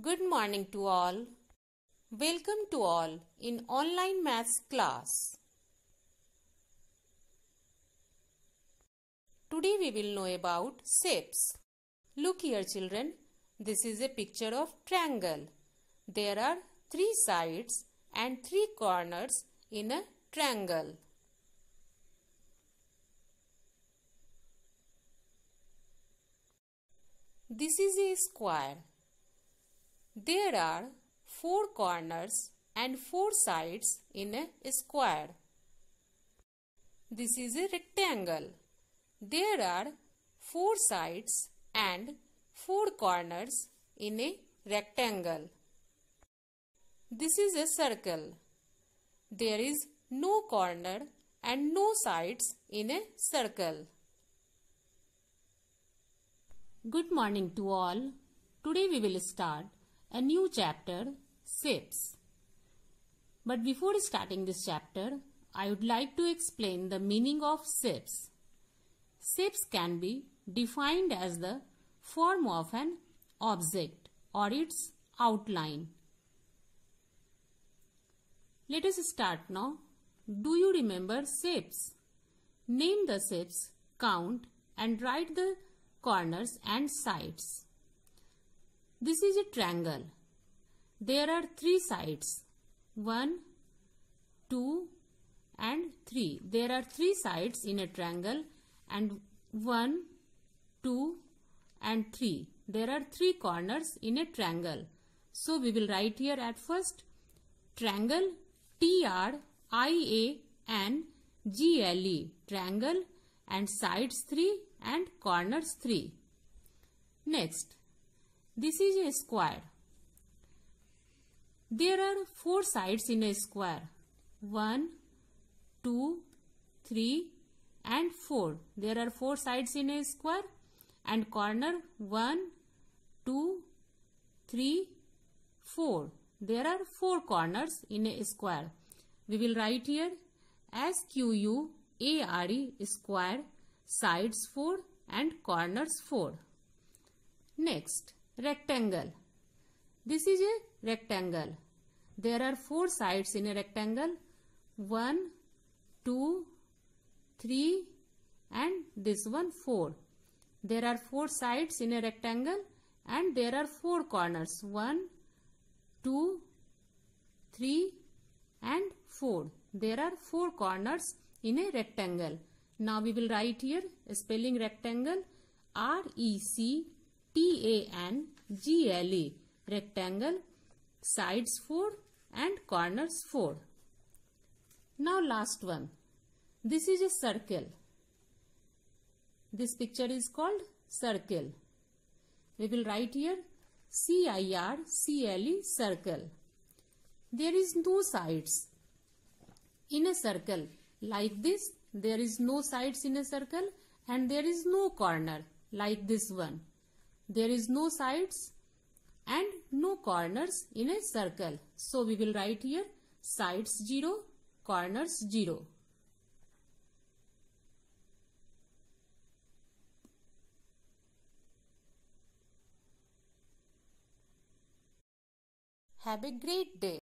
Good morning to all. Welcome to all in online maths class. Today we will know about shapes. Look here children, this is a picture of triangle. There are three sides and three corners in a triangle. This is a square. There are four corners and four sides in a square. This is a rectangle. There are four sides and four corners in a rectangle. This is a circle. There is no corner and no sides in a circle. Good morning to all. Today we will start a new chapter shapes. But before starting this chapter, I would like to explain the meaning of SIPs. SIPs can be defined as the form of an object or its outline. Let us start now. Do you remember SIPs? Name the SIPs, count and write the corners and sides. This is a triangle. There are three sides. 1, 2 and 3. There are three sides in a triangle and 1, 2 and 3. There are three corners in a triangle. So we will write here at first triangle TRIA and GLE triangle and sides 3 and corners 3. Next this is a square. There are four sides in a square. 1, 2, 3 and 4. There are four sides in a square and corner 1, 2, 3, 4. There are four corners in a square. We will write here SQUARE square, sides 4 and corners 4. Next, rectangle. This is a rectangle. There are four sides in a rectangle. One, two, three, and this one four. There are four sides in a rectangle and there are four corners. One, two, three, and four. There are four corners in a rectangle. Now we will write here spelling rectangle R E C TANGLE rectangle sides 4 and corners 4. Now last one. This is a circle. This picture is called circle. We will write here CIRCLE circle. There is no sides. In a circle like this, there is no sides in a circle and there is no corner like this one. There is no sides and no corners in a circle. So we will write here sides 0, corners 0. Have a great day.